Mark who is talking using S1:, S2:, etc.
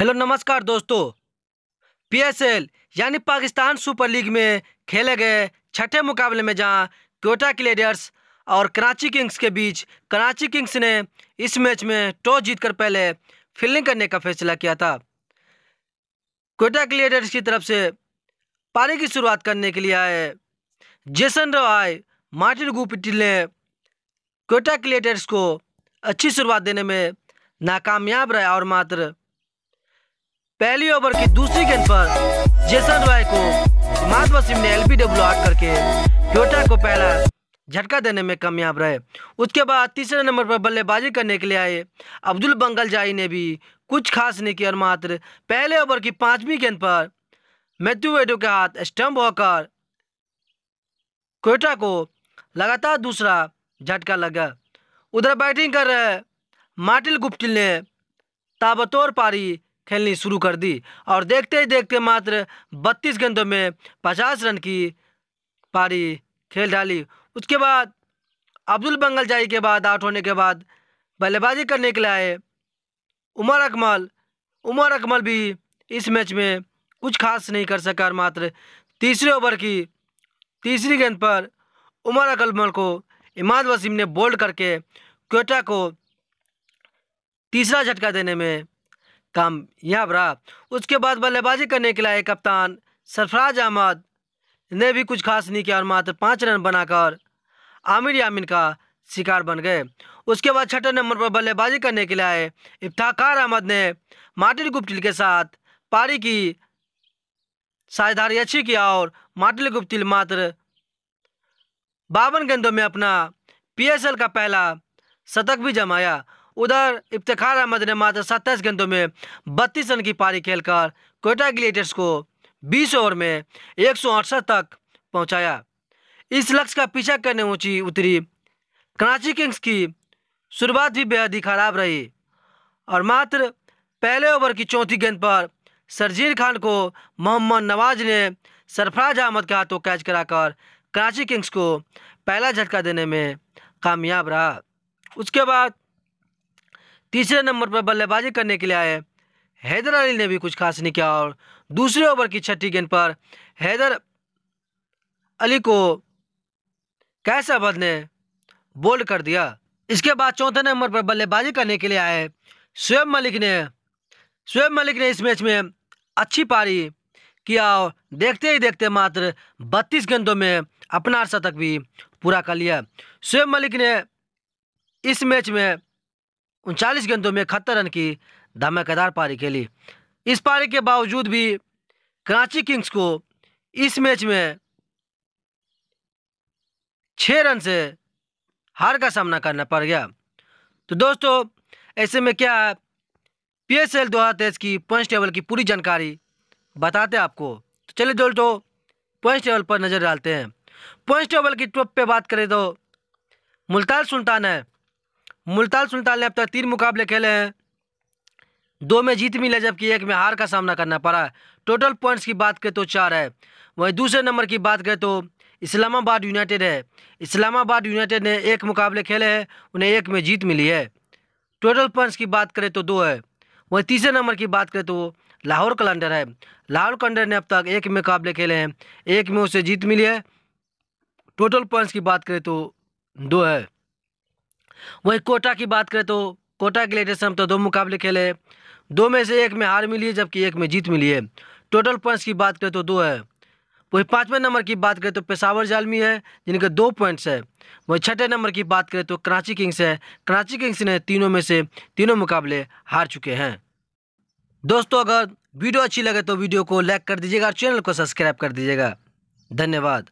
S1: hello नमस्कार दोस्तों PSL यानी पाकिस्तान सुपर लीग में खेले गए छठे मुकाबले में जहां कोटा क्लेडियर्स और कराची किंग्स के बीच कराची किंग्स ने इस मैच में टॉस जीतकर पहले फील्डिंग करने का फैसला किया था कोटा क्लेडियर्स की तरफ से पारी की शुरुआत करने के लिए आए जेसन रॉय मार्टिन गुपिटिल ने कोटा क्लेडियर्स को अच्छी शुरुआत देने में नाकामयाब रहे और मात्र पहली ओवर की दूसरी गेंद पर जेसन रॉय को माधव वसीम ने एलबीडब्ल्यू आउट करके क्योटा को पहला झटका देने में कामयाब रहे उसके बाद तीसरे नंबर पर बल्लेबाजी करने के लिए आए अब्दुल बंगल जाई ने भी कुछ खास नहीं किया और मात्र पहले ओवर की पांचवीं गेंद पर मैथ्यू वेडो के हाथ स्टम्प होकर कोयटा को लगातार दूसरा झटका लगा उधर बैटिंग कर रहे मार्टिल गुप्टिल ने ताबतोर पारी खेलनी शुरू कर दी और देखते ही देखते मात्र बत्तीस गेंदों में पचास रन की पारी खेल डाली उसके बाद अब्दुल बंगल जाई के बाद आउट होने के बाद बल्लेबाजी करने के लिए आए उमर अकमल उमर अकमल भी इस मैच में कुछ खास नहीं कर सका और मात्र तीसरे ओवर की तीसरी गेंद पर उमर अकमल को इमाद वसीम ने बोल्ड करके कोटा को तीसरा झटका देने में कामयाब रहा उसके बाद बल्लेबाजी करने के लिए कप्तान सरफराज अहमद ने भी कुछ खास नहीं किया और मात्र पाँच रन बनाकर आमिर यामिन का शिकार बन गए उसके बाद छठे नंबर पर बल्लेबाजी करने के लिए आए इफ्ताकार अहमद ने माटिल गुप्तिल के साथ पारी की साझेदारी अच्छी किया और माटिल गुप्तिल मात्र बावन गेंदों में अपना पीएसएल का पहला शतक भी जमाया उधर इफ्तार अहमद ने मात्र सत्ताईस गेंदों में बत्तीस रन की पारी खेलकर कोयटा ग्लेटर्स को 20 ओवर में एक तक पहुंचाया इस लक्ष्य का पीछा करने ऊंची उतरी कराची किंग्स की शुरुआत भी बेहद ही खराब रही और मात्र पहले ओवर की चौथी गेंद पर सरजीर खान को मोहम्मद नवाज ने सरफराज अहमद के हाथों कैच कराकर कराची किंग्स को पहला झटका देने में कामयाब रहा उसके बाद तीसरे नंबर पर बल्लेबाजी करने के लिए आए हैदर अली ने भी कुछ खास नहीं किया और दूसरे ओवर की छठी गेंद पर हैदर अली को कैश अहमद ने बोल्ड कर दिया इसके बाद चौथे नंबर पर बल्लेबाजी करने के लिए आए शोएब मलिक ने शोएब मलिक ने इस मैच में अच्छी पारी किया और देखते ही देखते मात्र 32 गेंदों में अपना शतक भी पूरा कर लिया शोएब मलिक ने इस मैच में उनचालीस गेंदों में इकहत्तर रन की धमाकेदार पारी खेली इस पारी के बावजूद भी कराची किंग्स को इस मैच में छः रन से हार का सामना करना पड़ गया तो दोस्तों ऐसे में क्या है पी एस एल दो हज़ार तेईस की पॉइंट टेबल की पूरी जानकारी बताते हैं आपको तो चलिए दोस्तों पॉइंट टेबल पर नज़र डालते हैं पॉइंट टेबल की टॉप पे बात करें तो मुल्तान सुल्तान है मुल्तान सुल्तान ने अब तक तीन मुकाबले खेले हैं दो में जीत मिला जबकि एक में हार का सामना करना पड़ा है टोटल पॉइंट्स की बात करें तो चार है वहीं दूसरे नंबर की बात करें तो इस्लामाबाद यूनाइटेड है इस्लामाबाद यूनाइटेड ने एक मुकाबले खेले हैं उन्हें एक में जीत मिली है टोटल पॉइंट्स की बात करें तो दो है वहीं तीसरे नंबर की बात करें तो लाहौर कलंडर है लाहौर कलंडर ने अब तक एक मुकाबले खेले हैं एक में उसे जीत मिली है टोटल पॉइंट्स की बात करें तो दो है वहीं कोटा की बात करें तो कोटा के लेटेस्ट हम तो दो मुकाबले खेले दो में से एक में हार मिली है जबकि एक में जीत मिली है टोटल पॉइंट्स की बात करें तो दो है वहीं पाँचवें नंबर की बात करें तो पेशावर जालमी है जिनके दो पॉइंट्स है वहीं छठे नंबर की बात करें तो कराची किंग्स है कराची किंग्स ने तीनों में से तीनों मुकाबले हार चुके हैं दोस्तों अगर वीडियो अच्छी लगे तो वीडियो को लाइक कर दीजिएगा और चैनल को सब्सक्राइब कर दीजिएगा धन्यवाद